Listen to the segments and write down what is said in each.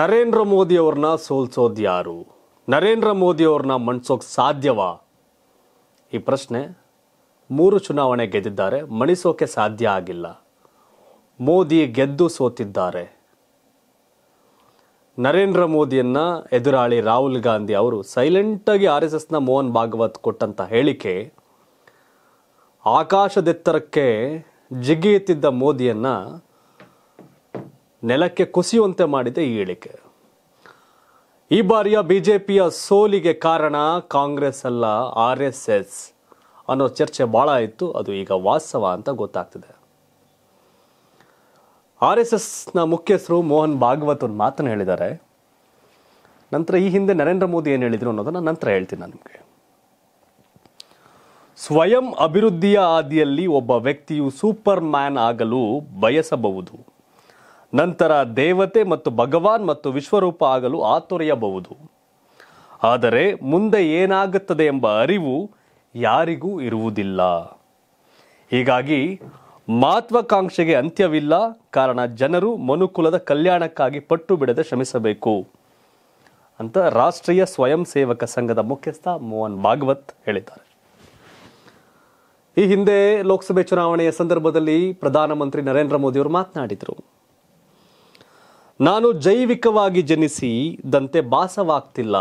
ನರೇಂದ್ರ ಮೋದಿ ಸೋಲ್ಸೋದು ಯಾರು ನರೇಂದ್ರ ಮೋದಿ ಅವ್ರನ್ನ ಮಣಿಸೋಕೆ ಸಾಧ್ಯವಾ ಈ ಪ್ರಶ್ನೆ ಮೂರು ಚುನಾವಣೆ ಗೆದ್ದಿದ್ದಾರೆ ಮಣಿಸೋಕೆ ಸಾಧ್ಯ ಆಗಿಲ್ಲ ಮೋದಿ ಗೆದ್ದು ಸೋತಿದ್ದಾರೆ ನರೇಂದ್ರ ಮೋದಿಯನ್ನ ಎದುರಾಳಿ ರಾಹುಲ್ ಗಾಂಧಿ ಅವರು ಸೈಲೆಂಟಾಗಿ ಆರ್ ಎಸ್ ಎಸ್ನ ಮೋಹನ್ ಭಾಗವತ್ ಕೊಟ್ಟಂಥ ಹೇಳಿಕೆ ಆಕಾಶದೆತ್ತರಕ್ಕೆ ಜಿಗಿಯುತ್ತಿದ್ದ ಮೋದಿಯನ್ನ ನೆಲಕ್ಕೆ ಕುಸಿಯುವಂತೆ ಮಾಡಿದೆ ಈ ಹೇಳಿಕೆ ಈ ಬಾರಿಯ ಬಿಜೆಪಿಯ ಸೋಲಿಗೆ ಕಾರಣ ಕಾಂಗ್ರೆಸ್ ಅಲ್ಲ ಆರ್ ಎಸ್ ಎಸ್ ಅನ್ನೋ ಚರ್ಚೆ ಭಾಳ ಇತ್ತು ಅದು ಈಗ ವಾಸ್ತವ ಅಂತ ಗೊತ್ತಾಗ್ತಿದೆ ಆರ್ ಎಸ್ ಎಸ್ನ ಮುಖ್ಯಸ್ಥರು ಮೋಹನ್ ಭಾಗವತ್ ಒಂದು ಮಾತನ್ನು ಹೇಳಿದ್ದಾರೆ ನಂತರ ಈ ಹಿಂದೆ ನರೇಂದ್ರ ಮೋದಿ ಏನು ಹೇಳಿದರು ಅನ್ನೋದನ್ನು ನಂತರ ಹೇಳ್ತೀನಿ ನಾನು ನಿಮಗೆ ಸ್ವಯಂ ಅಭಿವೃದ್ಧಿಯ ಆದಿಯಲ್ಲಿ ಒಬ್ಬ ವ್ಯಕ್ತಿಯು ಸೂಪರ್ ಮ್ಯಾನ್ ಆಗಲು ಬಯಸಬಹುದು ನಂತರ ದೇವತೆ ಮತ್ತು ಭಗವಾನ್ ಮತ್ತು ವಿಶ್ವರೂಪ ಆಗಲು ಆತೊರೆಯಬಹುದು ಆದರೆ ಮುಂದೆ ಏನಾಗುತ್ತದೆ ಎಂಬ ಅರಿವು ಯಾರಿಗೂ ಇರುವುದಿಲ್ಲ ಹೀಗಾಗಿ ಮಹತ್ವಾಕಾಂಕ್ಷೆಗೆ ಅಂತ್ಯವಿಲ್ಲ ಕಾರಣ ಜನರು ಮನುಕುಲದ ಕಲ್ಯಾಣಕ್ಕಾಗಿ ಪಟ್ಟು ಬಿಡದೆ ಶ್ರಮಿಸಬೇಕು ಅಂತ ರಾಷ್ಟ್ರೀಯ ಸ್ವಯಂ ಸೇವಕ ಸಂಘದ ಮುಖ್ಯಸ್ಥ ಮೋಹನ್ ಭಾಗವತ್ ಹೇಳಿದ್ದಾರೆ ಈ ಹಿಂದೆ ಲೋಕಸಭೆ ಚುನಾವಣೆಯ ಸಂದರ್ಭದಲ್ಲಿ ಪ್ರಧಾನಮಂತ್ರಿ ನರೇಂದ್ರ ಮೋದಿಯವರು ಮಾತನಾಡಿದರು ನಾನು ಜೈವಿಕವಾಗಿ ಜನಿಸಿ ದಂತೆ ಭಾಸವಾಗ್ತಿಲ್ಲ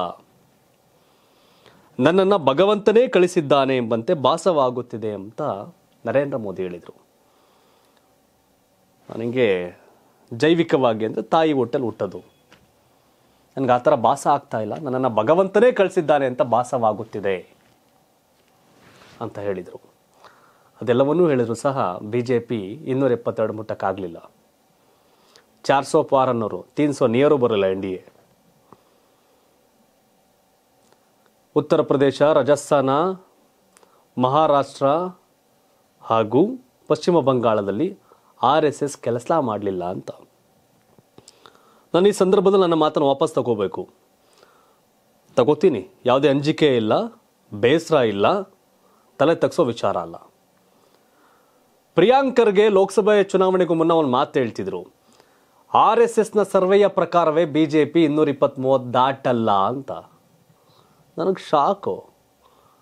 ನನ್ನನ್ನು ಭಗವಂತನೇ ಕಳಿಸಿದ್ದಾನೆ ಎಂಬಂತೆ ಭಾಸವಾಗುತ್ತಿದೆ ಅಂತ ನರೇಂದ್ರ ಮೋದಿ ಹೇಳಿದರು ನನಗೆ ಜೈವಿಕವಾಗಿ ಅಂದರೆ ತಾಯಿ ಹೋಟೆಲ್ ಹುಟ್ಟೋದು ನನಗೆ ಆ ಥರ ಭಾಸ ಆಗ್ತಾ ಇಲ್ಲ ನನ್ನನ್ನು ಭಗವಂತನೇ ಕಳಿಸಿದ್ದಾನೆ ಅಂತ ಭಾಸವಾಗುತ್ತಿದೆ ಅಂತ ಹೇಳಿದರು ಅದೆಲ್ಲವನ್ನೂ ಹೇಳಿದ್ರು ಸಹ ಬಿ ಜೆ ಪಿ ಇನ್ನೂರ ಎಪ್ಪತ್ತೆರಡು ಮುಟ್ಟಕ್ಕಾಗಲಿಲ್ಲ चार सौ पार ನಿಯರು ಬರಲ್ಲ N D A Uttar Pradesh Rajasthan Maharashtra ಹಾಗೂ ಪಶ್ಚಿಮ ಬಂಗಾಳದಲ್ಲಿ ಆರ್ ಎಸ್ ಎಸ್ ಕೆಲಸ ಮಾಡಲಿಲ್ಲ ಅಂತ ನಾನು ಈ ಸಂದರ್ಭದಲ್ಲಿ ನನ್ನ ಮಾತನ್ನು ವಾಪಸ್ ತಗೋಬೇಕು ತಗೋತೀನಿ ಯಾವುದೇ ಅಂಜಿಕೆ ಇಲ್ಲ ಬೇಸರ ಇಲ್ಲ ತಲೆ ತಗ್ಸೋ ವಿಚಾರ ಅಲ್ಲ ಪ್ರಿಯಾಂಕರ್ಗೆ ಲೋಕಸಭೆ ಚುನಾವಣೆಗೂ ಮುನ್ನ ಒಂದು ಮಾತು ಹೇಳ್ತಿದ್ರು ಆರ್ ಎಸ್ ಎಸ್ನ ಸರ್ವೆಯ ಪ್ರಕಾರವೇ ಬಿ ಜೆ ಪಿ ಇನ್ನೂರ ಮೂವತ್ತು ದಾಟಲ್ಲ ಅಂತ ನನಗೆ ಶಾಕು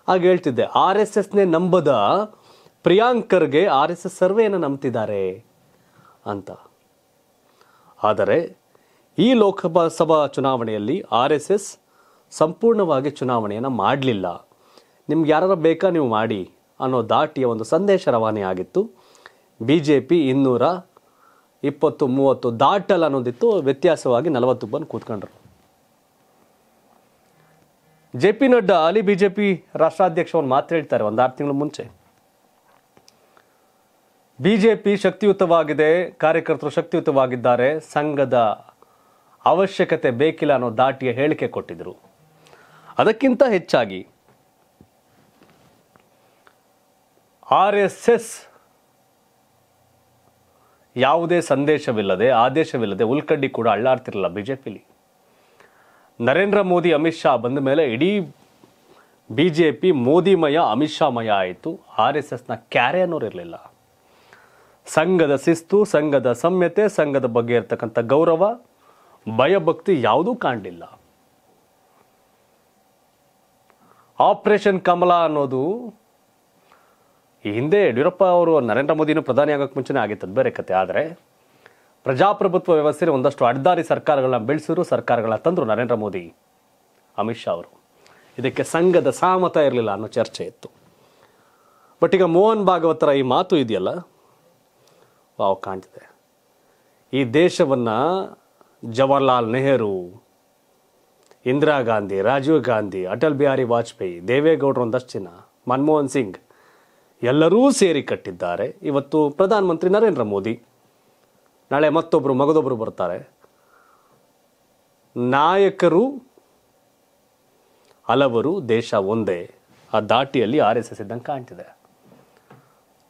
ಹಾಗೆ ಹೇಳ್ತಿದ್ದೆ ಆರ್ ಎಸ್ ಎಸ್ನೇ ನಂಬದ ಪ್ರಿಯಾಂಕರ್ಗೆ ಆರ್ ಎಸ್ ಎಸ್ ಸರ್ವೆಯನ್ನು ನಂಬ್ತಿದ್ದಾರೆ ಅಂತ ಆದರೆ ಈ ಲೋಕಸಭಾ ಚುನಾವಣೆಯಲ್ಲಿ ಆರ್ ಎಸ್ ಎಸ್ ಸಂಪೂರ್ಣವಾಗಿ ಚುನಾವಣೆಯನ್ನು ಮಾಡಲಿಲ್ಲ ನಿಮ್ಗೆ ಯಾರು ಬೇಕಾ ನೀವು ಮಾಡಿ ಅನ್ನೋ ದಾಟಿಯ ಒಂದು ಸಂದೇಶ ರವಾನೆ ಆಗಿತ್ತು ಬಿ ಜೆ ಪಿ ಇನ್ನೂರ ಇಪ್ಪತ್ತು ಮೂವತ್ತು ದಾಟಲ್ಲ ಅನ್ನೋದಿತ್ತು ವ್ಯತ್ಯಾಸವಾಗಿ ನಲವತ್ತು ಬಂದು ಕೂತ್ಕೊಂಡ್ರು ಜೆ ಪಿ ನಡ್ಡಾ ಅಲಿ ಬಿ ಜೆ ಪಿ ರಾಷ್ಟ್ರಾಧ್ಯಕ್ಷ ಮಾತ್ರ ಹೇಳ್ತಾರೆ ಒಂದು ಆರು ತಿಂಗಳ ಮುಂಚೆ ಬಿ ಜೆ ಪಿ ಶಕ್ತಿಯುತವಾಗಿದೆ ಕಾರ್ಯಕರ್ತರು ಶಕ್ತಿಯುತವಾಗಿದ್ದಾರೆ ಸಂಘದ ಅವಶ್ಯಕತೆ ಬೇಕಿಲ್ಲ ಅನ್ನೋ ದಾಟಿಯ ಹೇಳಿಕೆ ಕೊಟ್ಟಿದ್ರು ಅದಕ್ಕಿಂತ ಹೆಚ್ಚಾಗಿ ಆರ್ ಎಸ್ ಎಸ್ ಯಾವುದೇ ಸಂದೇಶವಿಲ್ಲದೆ ಆದೇಶವಿಲ್ಲದೆ ಉಲ್ಕಡ್ಡಿ ಕೂಡ ಅಳ್ಳಾಡ್ತಿರಲಿಲ್ಲ ಬಿ ಜೆ ಪಿಲಿ ನರೇಂದ್ರ ಮೋದಿ ಅಮಿತ್ ಶಾ ಬಂದ ಮೇಲೆ ಇಡೀ ಬಿ ಜೆ ಪಿ ಮೋದಿಮಯ ಅಮಿತ್ ಮಯ ಆಯಿತು ಆರ್ ಎಸ್ ಎಸ್ನ ಕ್ಯಾರೆ ಅನ್ನೋರು ಇರಲಿಲ್ಲ ಸಂಘದ ಶಿಸ್ತು ಸಂಘದ ಸಮ್ಯತೆ ಸಂಘದ ಬಗ್ಗೆ ಇರತಕ್ಕಂಥ ಗೌರವ ಭಯಭಕ್ತಿ ಯಾವುದೂ ಕಾಣಲಿಲ್ಲ ಆಪರೇಷನ್ ಕಮಲ ಅನ್ನೋದು ಈ ಹಿಂದೆ ಯಡಿಯೂರಪ್ಪ ಅವರು ನರೇಂದ್ರ ಮೋದಿನೂ ಪ್ರಧಾನಿ ಆಗೋಕ್ಕೆ ಮುಂಚೆನೇ ಆಗಿತ್ತು ಬೇರೆ ಕತೆ ಆದರೆ ಪ್ರಜಾಪ್ರಭುತ್ವ ವ್ಯವಸ್ಥೆಯಲ್ಲಿ ಒಂದಷ್ಟು ಅಡ್ಡಾರಿ ಸರ್ಕಾರಗಳನ್ನ ಬೆಳೆಸಿದ್ರು ಸರ್ಕಾರಗಳ ತಂದರು ನರೇಂದ್ರ ಮೋದಿ ಅಮಿತ್ ಶಾ ಅವರು ಇದಕ್ಕೆ ಸಂಘದ ಸಾಮತ ಇರಲಿಲ್ಲ ಅನ್ನೋ ಚರ್ಚೆ ಇತ್ತು ಬಟ್ ಈಗ ಮೋಹನ್ ಭಾಗವತರ ಈ ಮಾತು ಇದೆಯಲ್ಲ ವಾವ್ ಕಾಣ್ತಿದೆ ಈ ದೇಶವನ್ನು ಜವಾಹರ್ಲಾಲ್ ನೆಹರು ಇಂದಿರಾ ಗಾಂಧಿ ರಾಜೀವ್ ಗಾಂಧಿ ಅಟಲ್ ಬಿಹಾರಿ ವಾಜಪೇಯಿ ದೇವೇಗೌಡರು ಒಂದಷ್ಟು ಜನ ಮನಮೋಹನ್ ಸಿಂಗ್ ಎಲ್ಲರೂ ಸೇರಿ ಕಟ್ಟಿದ್ದಾರೆ ಇವತ್ತು ಪ್ರಧಾನಮಂತ್ರಿ ನರೇಂದ್ರ ಮೋದಿ ನಾಳೆ ಮತ್ತೊಬ್ಬರು ಮಗದೊಬ್ಬರು ಬರ್ತಾರೆ ನಾಯಕರು ಹಲವರು ದೇಶ ಒಂದೇ ಆ ದಾಟಿಯಲ್ಲಿ ಆರ್ ಎಸ್ ಎಸ್ ಇದ್ದಂಗೆ ಕಾಣ್ತಿದೆ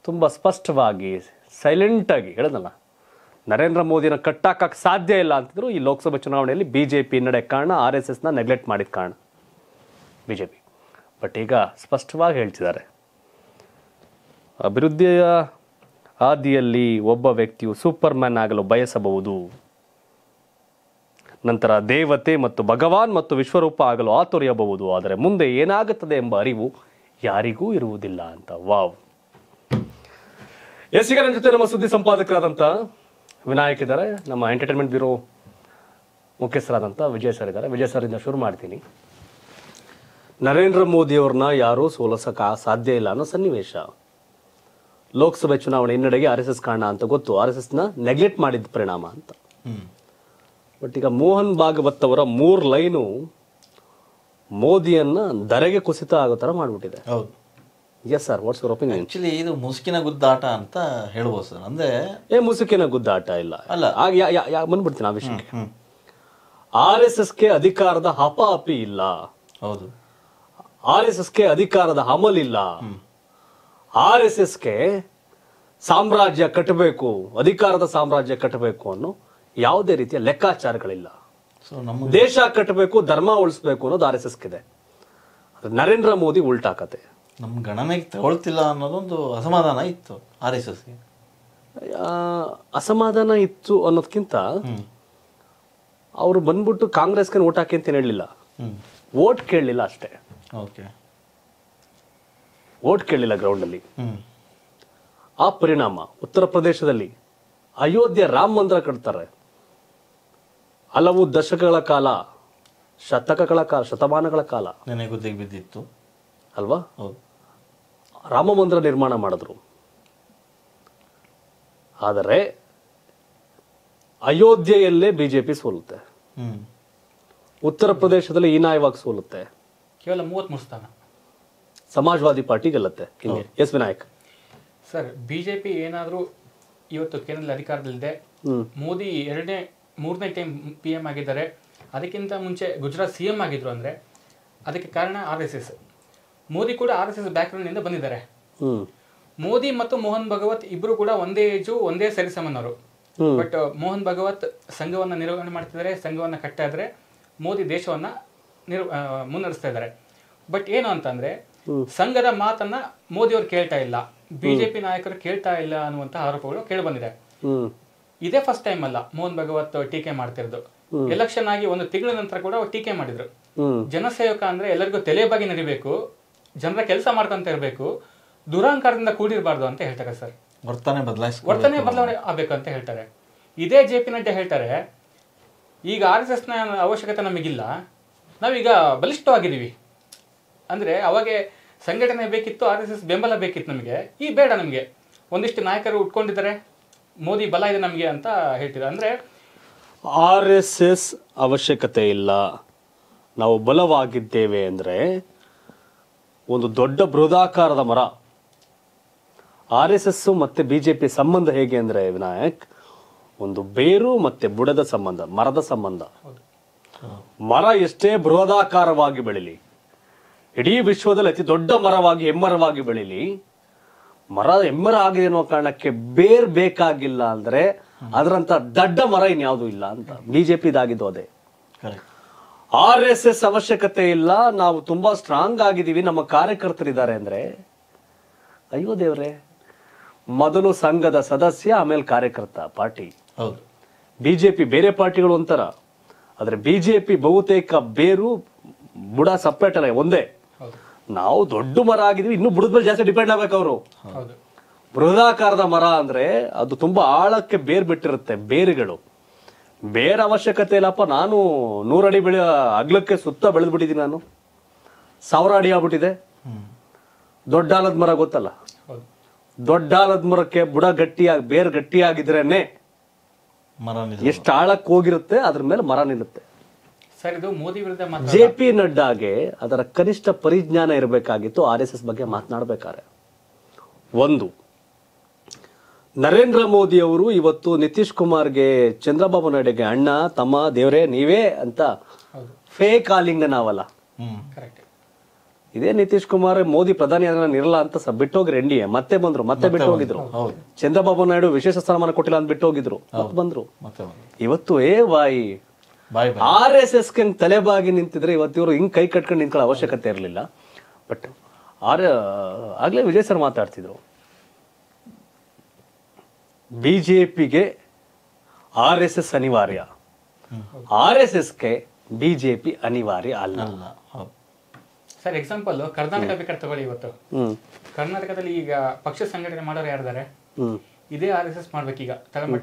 ತುಂಬ ಸ್ಪಷ್ಟವಾಗಿ ಸೈಲೆಂಟಾಗಿ ಹೇಳದಲ್ಲ ನರೇಂದ್ರ ಮೋದಿನ ಕಟ್ಟಾಕಕ್ಕೆ ಸಾಧ್ಯ ಇಲ್ಲ ಅಂತಿದ್ರು ಈ ಲೋಕಸಭಾ ಚುನಾವಣೆಯಲ್ಲಿ ಬಿ ಜೆ ಪಿ ನಡೆ ಕಾರಣ ಆರ್ ಎಸ್ ಎಸ್ನ ನೆಗ್ಲೆಕ್ಟ್ ಮಾಡಿದ ಕಾರಣ ಬಿ ಜೆ ಪಿ ಬಟ್ ಈಗ ಸ್ಪಷ್ಟವಾಗಿ ಹೇಳ್ತಿದ್ದಾರೆ ಅಭಿವೃದ್ಧಿಯ ಹಾದಿಯಲ್ಲಿ ಒಬ್ಬ ವ್ಯಕ್ತಿಯು ಸೂಪರ್ ಮ್ಯಾನ್ ಆಗಲು ಬಯಸಬಹುದು ನಂತರ ದೇವತೆ ಮತ್ತು ಭಗವಾನ್ ಮತ್ತು ವಿಶ್ವರೂಪ ಆಗಲು ಆತೊರೆಯಬಹುದು ಆದರೆ ಮುಂದೆ ಏನಾಗುತ್ತದೆ ಎಂಬ ಅರಿವು ಯಾರಿಗೂ ಇರುವುದಿಲ್ಲ ಅಂತ ವಾವ್ ಎಸ್ ಈಗ ಜೊತೆ ನಮ್ಮ ಸುದ್ದಿ ಸಂಪಾದಕರಾದಂಥ ವಿನಾಯಕ್ ಇದ್ದಾರೆ ನಮ್ಮ ಎಂಟರ್ಟೈನ್ಮೆಂಟ್ ಬ್ಯೂರೋ ಮುಖ್ಯಸ್ಥರಾದಂಥ ವಿಜಯ್ ಸರ್ ಇದ್ದಾರೆ ವಿಜಯ್ ಸರ್ ಇಂದ ಶುರು ಮಾಡ್ತೀನಿ ನರೇಂದ್ರ ಮೋದಿಯವ್ರನ್ನ ಯಾರೂ ಸೋಲಸಕ ಸಾಧ್ಯ ಇಲ್ಲ ಅನ್ನೋ ಸನ್ನಿವೇಶ ಲೋಕಸಭೆ ಚುನಾವಣೆ ಹಿನ್ನಡೆಗೆ ಆರ್ ಎಸ್ ಎಸ್ ಕಾರಣ ಅಂತ ಗೊತ್ತು ಆರ್ ಎಸ್ ನ ನೆಗ್ಲೆಕ್ಟ್ ಮಾಡಿದ ಪರಿಣಾಮ ಅಂತ ಬಟ್ ಈಗ ಮೋಹನ್ ಭಾಗವತ್ ಅವರ ಮೂರು ಲೈನು ಮೋದಿಯನ್ನ ದರೆಗೆ ಕುಸಿತ ಆಗೋ ತರ ಮಾಡ್ಬಿಟ್ಟಿದೆ ಹೌದು yes sir what's your opinion ಇದು ಮುಸುಕಿನ ಗುದ್ದಾಟ ಅಂತ ಹೇಳ್ಬೋದು ಸರ್ ಅಂದ್ರೆ ಏ ಮುಸುಕಿನ ಗುದ್ದಾಟ ಇಲ್ಲ ಅಲ್ಲ ಆಗ ಬಂದ್ಬಿಡ್ತೀನಿ ಆ ಆರ್ ಎಸ್ ಎಸ್ಗೆ ಅಧಿಕಾರದ ಹಪಾಪಿ ಇಲ್ಲ ಹೌದು ಆರ್ ಎಸ್ ಎಸ್ಗೆ ಅಧಿಕಾರದ ಇಲ್ಲ ಆರ್ ಎಸ್ ಎಸ್ಗೆ ಸಾಮ್ರಾಜ್ಯ ಕಟ್ಟಬೇಕು ಅಧಿಕಾರದ ಸಾಮ್ರಾಜ್ಯ ಕಟ್ಟಬೇಕು ಅನ್ನೋ ಯಾವುದೇ ರೀತಿಯ ಲೆಕ್ಕಾಚಾರಗಳಿಲ್ಲ ದೇಶ ಕಟ್ಟಬೇಕು ಧರ್ಮ ಉಳಿಸ್ಬೇಕು ಅನ್ನೋದು ಆರ್ ಎಸ್ ಇದೆ ನರೇಂದ್ರ ಮೋದಿ ಉಲ್ಟಾ ಕತೆ ನಮ್ಮ ಗಣನೆಗೆ ತಗೊಳ್ತಿಲ್ಲ ಅನ್ನೋದೊಂದು ಅಸಮಾಧಾನ ಇತ್ತು ಆರ್ ಎಸ್ ಎಸ್ ಅಸಮಾಧಾನ ಇತ್ತು ಅನ್ನೋದಕ್ಕಿಂತ ಅವರು ಬಂದ್ಬಿಟ್ಟು ಕಾಂಗ್ರೆಸ್ಗೆ ಓಟ್ ಹಾಕಿ ಅಂತ ಹೇಳಲಿಲ್ಲ ಓಟ್ ಕೇಳಲಿಲ್ಲ ಅಷ್ಟೇ ಓಕೆ ಓಟ್ ಕೇಳಲಿಲ್ಲ ಅಲ್ಲಿ ಆ ಪರಿಣಾಮ ಉತ್ತರ ಪ್ರದೇಶದಲ್ಲಿ ಅಯೋಧ್ಯೆ ರಾಮ ಮಂದಿರ ಕಟ್ತಾರೆ ಹಲವು ದಶಕಗಳ ಕಾಲ ಶತಕಗಳ ಕಾಲ ಶತಮಾನಗಳ ಕಾಲ ನನಗೆ ಬಿದ್ದಿತ್ತು ಅಲ್ವಾ ರಾಮ ಮಂದಿರ ನಿರ್ಮಾಣ ಮಾಡಿದ್ರು ಆದರೆ ಅಯೋಧ್ಯೆಯಲ್ಲೇ ಬಿಜೆಪಿ ಸೋಲುತ್ತೆ ಉತ್ತರ ಪ್ರದೇಶದಲ್ಲಿ ಹೀನಾಯವಾಗಿ ಸೋಲುತ್ತೆ ಕೇವಲ ಮೂವತ್ಮೂರು ಸ್ಥಾನ ಸಮಾಜವಾದಿ ಪಾರ್ಟಿ ಗೆಲ್ಲತ್ತೆ ಎಸ್ ವಿನಾಯಕ್ ಸರ್ ಬಿಜೆಪಿ ಏನಾದರೂ ಇವತ್ತು ಕೇಂದ್ರದಲ್ಲಿ ಅಧಿಕಾರದಲ್ಲಿದೆ ಮೋದಿ ಎರಡನೇ ಮೂರನೇ ಟೈಮ್ ಪಿ ಎಂ ಆಗಿದ್ದಾರೆ ಅದಕ್ಕಿಂತ ಮುಂಚೆ ಗುಜರಾತ್ ಸಿ ಎಂ ಆಗಿದ್ರು ಅಂದ್ರೆ ಅದಕ್ಕೆ ಕಾರಣ ಆರ್ ಎಸ್ ಎಸ್ ಮೋದಿ ಕೂಡ ಆರ್ ಎಸ್ ಎಸ್ ಬ್ಯಾಕ್ಗ್ರೌಂಡ್ನಿಂದ ಬಂದಿದ್ದಾರೆ ಮೋದಿ ಮತ್ತು ಮೋಹನ್ ಭಗವತ್ ಇಬ್ಬರು ಕೂಡ ಒಂದೇ ಏಜು ಒಂದೇ ಸರಿಸಮನವರು ಬಟ್ ಮೋಹನ್ ಭಗವತ್ ಸಂಘವನ್ನ ನಿರ್ವಹಣೆ ಮಾಡ್ತಿದ್ದಾರೆ ಸಂಘವನ್ನ ಕಟ್ಟಾದ್ರೆ ಮೋದಿ ದೇಶವನ್ನ ನಿರ್ ಮುನ್ನಡೆಸ್ತಾ ಇದ್ದಾರೆ ಬಟ್ ಏನು ಅಂತಂದ್ರೆ ಸಂಘದ ಮಾತನ್ನ ಮೋದಿ ಅವರು ಕೇಳ್ತಾ ಇಲ್ಲ ಬಿಜೆಪಿ ನಾಯಕರು ಕೇಳ್ತಾ ಇಲ್ಲ ಅನ್ನುವಂತ ಆರೋಪಗಳು ಕೇಳಿ ಬಂದಿದೆ ಇದೇ ಫಸ್ಟ್ ಟೈಮ್ ಅಲ್ಲ ಮೋಹನ್ ಭಗವತ್ ಟೀಕೆ ಮಾಡ್ತಿರೋದು ಎಲೆಕ್ಷನ್ ಆಗಿ ಒಂದು ತಿಂಗಳ ನಂತರ ಕೂಡ ಟೀಕೆ ಮಾಡಿದ್ರು ಜನಸೇವಕ ಅಂದ್ರೆ ಎಲ್ಲರಿಗೂ ತಲೆ ಬಾಗಿ ನಡಿಬೇಕು ಜನರ ಕೆಲಸ ಮಾಡ್ಕೊಂತ ಇರಬೇಕು ದುರಾಂಕಾರದಿಂದ ಕೂಡಿರಬಾರ್ದು ಅಂತ ಹೇಳ್ತಾರೆ ಸರ್ ವರ್ತನೆ ಬದಲಾಯಿಸಿ ವರ್ತನೆ ಬದಲಾವಣೆ ಆಗಬೇಕು ಅಂತ ಹೇಳ್ತಾರೆ ಇದೇ ಜೆ ಪಿ ನಡ್ಡಾ ಹೇಳ್ತಾರೆ ಈಗ ಆರ್ ಎಸ್ ನ ಅವಶ್ಯಕತೆ ನಮಗಿಲ್ಲ ನಾವೀಗ ಬಲಿಷ್ಠವಾಗಿದ್ದೀವಿ ಅಂದರೆ ಅವಾಗೆ ಸಂಘಟನೆ ಬೇಕಿತ್ತು ಆರ್ ಎಸ್ ಎಸ್ ಬೆಂಬಲ ಬೇಕಿತ್ತು ನಮಗೆ ಈ ಬೇಡ ನಮಗೆ ಒಂದಿಷ್ಟು ನಾಯಕರು ಉಟ್ಕೊಂಡಿದ್ದಾರೆ ಮೋದಿ ಬಲ ಇದೆ ನಮಗೆ ಅಂತ ಹೇಳ್ತಿದ್ರು ಅಂದರೆ ಆರ್ ಎಸ್ ಎಸ್ ಅವಶ್ಯಕತೆ ಇಲ್ಲ ನಾವು ಬಲವಾಗಿದ್ದೇವೆ ಅಂದರೆ ಒಂದು ದೊಡ್ಡ ಬೃಹದಾಕಾರದ ಮರ ಆರ್ ಎಸ್ ಎಸ್ ಮತ್ತು ಬಿ ಜೆ ಪಿ ಸಂಬಂಧ ಹೇಗೆ ಅಂದರೆ ವಿನಾಯಕ್ ಒಂದು ಬೇರು ಮತ್ತು ಬುಡದ ಸಂಬಂಧ ಮರದ ಸಂಬಂಧ ಮರ ಎಷ್ಟೇ ಬೃಹದಾಕಾರವಾಗಿ ಬೆಳಿಲಿ ಇಡೀ ವಿಶ್ವದಲ್ಲಿ ಅತಿ ದೊಡ್ಡ ಮರವಾಗಿ ಹೆಮ್ಮರವಾಗಿ ಬೆಳೀಲಿ ಮರ ಹೆಮ್ಮರ ಆಗಿದೆ ಅನ್ನೋ ಕಾರಣಕ್ಕೆ ಬೇರ್ ಬೇಕಾಗಿಲ್ಲ ಅಂದ್ರೆ ಅದರಂತ ದಡ್ಡ ಮರ ಇನ್ಯಾವುದು ಇಲ್ಲ ಅಂತ ಬಿಜೆಪಿ ಇದಾಗಿದ್ದು ಅದೇ ಆರ್ ಎಸ್ ಎಸ್ ಅವಶ್ಯಕತೆ ಇಲ್ಲ ನಾವು ತುಂಬಾ ಸ್ಟ್ರಾಂಗ್ ಆಗಿದ್ದೀವಿ ನಮ್ಮ ಕಾರ್ಯಕರ್ತರಿದ್ದಾರೆ ಅಂದ್ರೆ ಅಯ್ಯೋ ದೇವ್ರೆ ಮೊದಲು ಸಂಘದ ಸದಸ್ಯ ಆಮೇಲೆ ಕಾರ್ಯಕರ್ತ ಪಾರ್ಟಿ ಬಿಜೆಪಿ ಬೇರೆ ಪಾರ್ಟಿಗಳು ಒಂಥರ ಆದ್ರೆ ಬಿಜೆಪಿ ಬಹುತೇಕ ಬೇರು ಬುಡ ಸಪ್ರೇಟ್ ಅಲ್ಲ ಒಂದೇ ನಾವು ದೊಡ್ಡ ಮರ ಆಗಿದ್ವಿ ಇನ್ನು ಬುಡದ ಮೇಲೆ ಜಾಸ್ತಿ ಡಿಪೆಂಡ್ ಆಗ್ಬೇಕು ಅವರು ಬೃಹದಾಕಾರದ ಮರ ಅಂದ್ರೆ ಅದು ತುಂಬಾ ಆಳಕ್ಕೆ ಬೇರ್ ಬಿಟ್ಟಿರುತ್ತೆ ಬೇರುಗಳು ಬೇರ್ ಅವಶ್ಯಕತೆ ಇಲ್ಲಪ್ಪ ನಾನು ಅಡಿ ಬೆಳೆಯ ಅಗ್ಲಕ್ಕೆ ಸುತ್ತ ಬೆಳೆದ್ಬಿಟ್ಟಿದ್ದೀನಿ ನಾನು ಸಾವಿರ ಅಡಿ ಆಗ್ಬಿಟ್ಟಿದೆ ದೊಡ್ಡ ಆಲದ ಮರ ಗೊತ್ತಲ್ಲ ದೊಡ್ಡ ಆಲದ ಮರಕ್ಕೆ ಬುಡ ಗಟ್ಟಿಯಾಗಿ ಬೇರ್ ಗಟ್ಟಿಯಾಗಿದ್ರೇನೆ ಎಷ್ಟು ಆಳಕ್ಕೆ ಹೋಗಿರುತ್ತೆ ಅದ್ರ ಮೇಲೆ ಮರ ನಿಲ್ಲುತ್ತೆ ಜೆ ಪಿ ನಡ್ಡಾಗೆ ಅದರ ಕನಿಷ್ಠ ಪರಿಜ್ಞಾನ ಇರಬೇಕಾಗಿತ್ತು ಆರ್ ಎಸ್ ಎಸ್ ಬಗ್ಗೆ ಮಾತನಾಡಬೇಕಾರೆ ಒಂದು ನರೇಂದ್ರ ಮೋದಿ ಅವರು ಇವತ್ತು ನಿತೀಶ್ ಕುಮಾರ್ಗೆ ಚಂದ್ರಬಾಬು ನಾಯ್ಡುಗೆ ಅಣ್ಣ ತಮ್ಮ ದೇವರೇ ನೀವೇ ಅಂತ ಫೇ ಕಾಲಿಂಗ್ ನಾವಲ್ಲ ಇದೇ ನಿತೀಶ್ ಕುಮಾರ್ ಮೋದಿ ಪ್ರಧಾನಿ ಇರಲ್ಲ ಅಂತ ಬಿಟ್ಟು ಹೋಗ್ರಿ ಎನ್ ಡಿ ಮತ್ತೆ ಬಂದ್ರು ಮತ್ತೆ ಬಿಟ್ಟು ಹೋಗಿದ್ರು ಚಂದ್ರಬಾಬು ನಾಯ್ಡು ವಿಶೇಷ ಸ್ಥಾನಮಾನ ಕೊಟ್ಟಿಲ್ಲ ಅಂತ ಬಿಟ್ಟು ಹೋಗಿದ್ರು ಬಂದ್ರು ಇವತ್ತು ಏ ವಾಯಿ ಆರ್ ಎಸ್ ಎಸ್ ಗೆ ತಲೆಬಾಗಿ ನಿಂತಿದ್ರೆ ಇವತ್ತು ಇವರು ಹಿಂಗ್ ಕೈ ಕಟ್ಕೊಂಡು ನಿಂತ್ಕೊಳ್ಳೋ ಅವಶ್ಯಕತೆ ಇರಲಿಲ್ಲ ಬಟ್ ಆರ್ ಆಗ್ಲೇ ವಿಜಯ್ ಸರ್ ಮಾತಾಡ್ತಿದ್ರು ಬಿಜೆಪಿಗೆ ಆರ್ ಎಸ್ ಎಸ್ ಅನಿವಾರ್ಯ ಆರ್ ಎಸ್ ಎಸ್ಗೆ ಬಿ ಜೆ ಅನಿವಾರ್ಯ ಅಲ್ಲ ಸರ್ ಎಕ್ಸಾಂಪಲ್ ಕರ್ನಾಟಕ ಬೇಕಾದ್ರೆ ತಗೊಳ್ಳಿ ಇವತ್ತು ಕರ್ನಾಟಕದಲ್ಲಿ ಈಗ ಪಕ್ಷ ಸಂಘಟನೆ ಮಾಡೋರು ಯಾರಿದ್ದಾರೆ ಇದೇ ಆರ್ ಎಸ್ ಎಸ್ ಮಾಡ್ಬೇಕೀಗ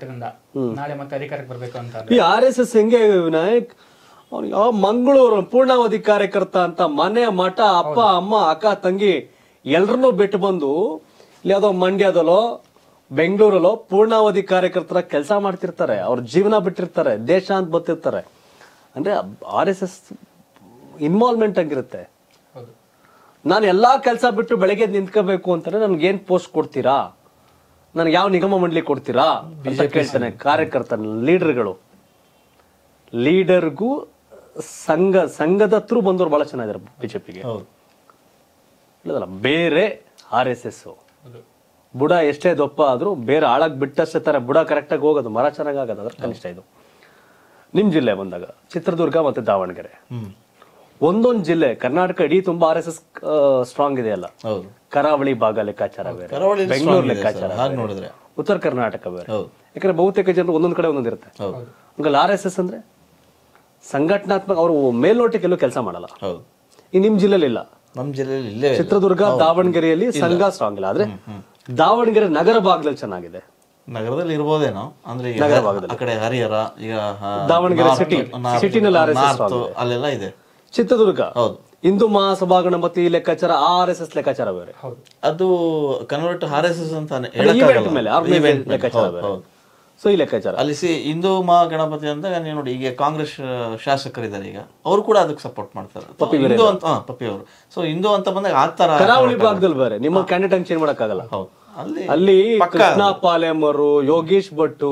ಈಗ ನಾಳೆ ಮತ್ತೆ ಅಧಿಕಾರಕ್ಕೆ ಬರ್ಬೇಕು ಅಂತ ಈ ಆರ್ ಎಸ್ ಎಸ್ ಹೆಂಗೆ ವಿನಾಯಕ್ ಯಾವ ಮಂಗಳೂರು ಪೂರ್ಣಾವಧಿ ಕಾರ್ಯಕರ್ತ ಅಂತ ಮನೆ ಮಠ ಅಪ್ಪ ಅಮ್ಮ ಅಕ್ಕ ತಂಗಿ ಎಲ್ರನ್ನೂ ಬಿಟ್ಟು ಬಂದು ಇಲ್ಲಿ ಯಾವ್ದೋ ಮಂಡ್ಯದಲ್ಲೋ ಬೆಂಗಳೂರಲ್ಲೋ ಪೂರ್ಣಾವಧಿ ಕಾರ್ಯಕರ್ತರ ಕೆಲಸ ಮಾಡ್ತಿರ್ತಾರೆ ಅವ್ರ ಜೀವನ ಬಿಟ್ಟಿರ್ತಾರೆ ದೇಶ ಅಂತ ಬತ್ತಿರ್ತಾರೆ ಅಂದ್ರೆ ಆರ್ ಎಸ್ ಎಸ್ ಇನ್ವಾಲ್ವ್ಮೆಂಟ್ ಹಂಗಿರುತ್ತೆ ನಾನು ಎಲ್ಲಾ ಕೆಲಸ ಬಿಟ್ಟು ಬೆಳಗ್ಗೆ ನಿಂತ್ಕೋಬೇಕು ಅಂತಾರೆ ನನ್ಗೆ ಏನ್ ಪೋಸ್ಟ್ ಕೊಡ್ತೀರಾ ನನಗೆ ಯಾವ ನಿಗಮ ಮಂಡಳಿ ಕೊಡ್ತೀರಾ ಕೇಳ್ತಾನೆ ಕಾರ್ಯಕರ್ತನ ಲೀಡರ್ಗಳು ಲೀಡರ್ಗೂ ಸಂಘ ಸಂಘದ ಬಂದವರು ಬಹಳ ಚೆನ್ನಾಗಿದ್ದಾರೆ ಬಿಜೆಪಿಗೆ ಬೇರೆ ಆರ್ ಎಸ್ ಎಸ್ ಬುಡ ಎಷ್ಟೇ ದೊಪ್ಪ ಆದ್ರೂ ಬೇರೆ ಆಳಾಗ್ ಬಿಟ್ಟಷ್ಟೇ ತರ ಬುಡ ಕರೆಕ್ಟಾಗಿ ಹೋಗೋದು ಮರ ಚೆನ್ನಾಗ್ ಆಗೋದು ಅದ್ರ ಕನಿಷ್ಠ ಇದು ನಿಮ್ ಜಿಲ್ಲೆ ಬಂದಾಗ ಚಿತ್ರದುರ್ಗ ಮತ್ತೆ ದಾವಣಗೆರೆ ಒಂದೊಂದು ಜಿಲ್ಲೆ ಕರ್ನಾಟಕ ಇಡೀ ತುಂಬಾ ಆರ್ ಎಸ್ ಎಸ್ ಸ್ಟ್ರಾಂಗ್ ಇದೆ ಅಲ್ಲ ಕರಾವಳಿ ಭಾಗ ಲೆಕ್ಕಾಚಾರ ಬೇರೆ ಬೆಂಗಳೂರು ಲೆಕ್ಕಾಚಾರ ನೋಡಿದ್ರೆ ಉತ್ತರ ಕರ್ನಾಟಕ ಬೇರೆ ಯಾಕಂದ್ರೆ ಬಹುತೇಕ ಜನರು ಒಂದೊಂದು ಕಡೆ ಒಂದೊಂದು ಇರುತ್ತೆ ಆರ್ ಎಸ್ ಎಸ್ ಅಂದ್ರೆ ಸಂಘಟನಾತ್ಮಕ ಅವರು ಎಲ್ಲೂ ಕೆಲಸ ಮಾಡಲ್ಲ ಈ ನಿಮ್ ಜಿಲ್ಲೆಯಲ್ಲಿ ಇಲ್ಲ ನಮ್ ಜಿಲ್ಲೆಯಲ್ಲಿ ಚಿತ್ರದುರ್ಗ ದಾವಣಗೆರೆಯಲ್ಲಿ ಸಂಘ ಸ್ಟ್ರಾಂಗ್ ಇಲ್ಲ ಆದ್ರೆ ದಾವಣಗೆರೆ ನಗರ ಭಾಗದಲ್ಲಿ ಚೆನ್ನಾಗಿದೆ ನಗರದಲ್ಲಿ ಇರ್ಬೋದೇನೋ ಅಂದ್ರೆ ನಗರ ಭಾಗದಲ್ಲಿ ಆ ಕಡೆ ಹರಿಹರ ಈಗ ದಾವಣಗೆರೆ ಸಿಟಿ ಸಿಟಿನಲ್ಲಿ ಆರ್ ಎಸ್ ಎಸ್ ಅಲ್ಲೆಲ್ಲ ಇದೆ ಚಿತ್ರದುರ್ಗ ಹೌದು ಹಿಂದೂ ಮಹಾಸಭಾ ಗಣಪತಿ ಲೆಕ್ಕಾಚಾರ ಆರ್ ಎಸ್ ಎಸ್ ಲೆಕ್ಕಾಚಾರ ಬೇರೆ ಅದು ಕನ್ವರ್ಟ್ ಆರ್ ಎಸ್ ಎಸ್ ಅಂತ ಸೊ ಈ ಲೆಕ್ಕಾಚಾರ ಅಲ್ಲಿ ಸಿ ಹಿಂದೂ ಮಹಾ ಗಣಪತಿ ಅಂತ ನೀವು ನೋಡಿ ಈಗ ಕಾಂಗ್ರೆಸ್ ಶಾಸಕರಿದ್ದಾರೆ ಈಗ ಅವರು ಕೂಡ ಅದಕ್ಕೆ ಸಪೋರ್ಟ್ ಮಾಡ್ತಾರೆ ಹಿಂದೂ ಅಂತ ಪಪ್ಪಿ ಅವರು ಸೊ ಹಿಂದೂ ಅಂತ ಬಂದಾಗ ಆ ತರ ಕರಾವಳಿ ಭಾಗದಲ್ಲಿ ಬೇರೆ ನಿಮ್ಮ ಕ್ಯಾಂಡಿಡೇಟ್ ಚೇಂಜ್ ಮಾಡಕ್ಕಾಗಲ್ಲ ಅಲ್ಲಿ ಅಲ್ಲಿ ಕೃಷ್ಣ ಪಾಲೆಮರು ಯೋಗೀಶ್ ಭಟ್ಟು